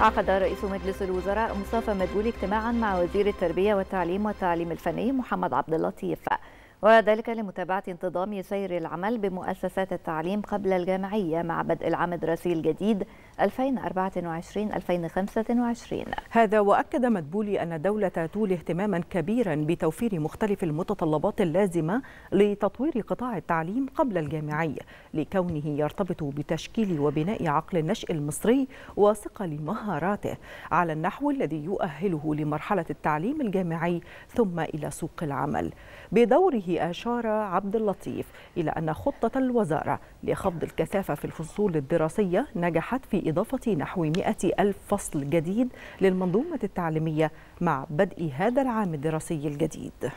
عقد رئيس مجلس الوزراء مصطفى مدبول اجتماعا مع وزير التربيه والتعليم والتعليم الفني محمد عبد اللطيف وذلك لمتابعه انتظام سير العمل بمؤسسات التعليم قبل الجامعيه مع بدء العام الدراسي الجديد 2024-2025 هذا وأكد مدبولي أن الدولة تولي اهتماما كبيرا بتوفير مختلف المتطلبات اللازمة لتطوير قطاع التعليم قبل الجامعي لكونه يرتبط بتشكيل وبناء عقل النشء المصري وثقل مهاراته على النحو الذي يؤهله لمرحلة التعليم الجامعي ثم إلى سوق العمل بدوره أشار عبد اللطيف إلى أن خطة الوزارة لخفض الكثافة في الفصول الدراسية نجحت في بإضافة نحو 100 ألف فصل جديد للمنظومة التعليمية مع بدء هذا العام الدراسي الجديد